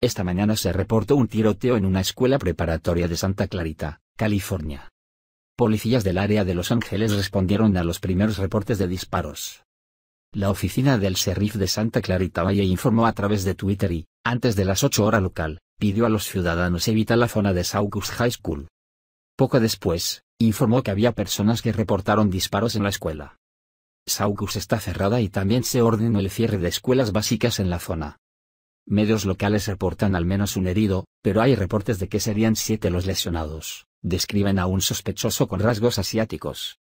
Esta mañana se reportó un tiroteo en una escuela preparatoria de Santa Clarita, California. Policías del área de Los Ángeles respondieron a los primeros reportes de disparos. La oficina del sheriff de Santa Clarita Valle informó a través de Twitter y, antes de las 8 hora local, pidió a los ciudadanos evitar la zona de Saugus High School. Poco después, informó que había personas que reportaron disparos en la escuela. Saugus está cerrada y también se ordenó el cierre de escuelas básicas en la zona. Medios locales reportan al menos un herido, pero hay reportes de que serían siete los lesionados. Describen a un sospechoso con rasgos asiáticos.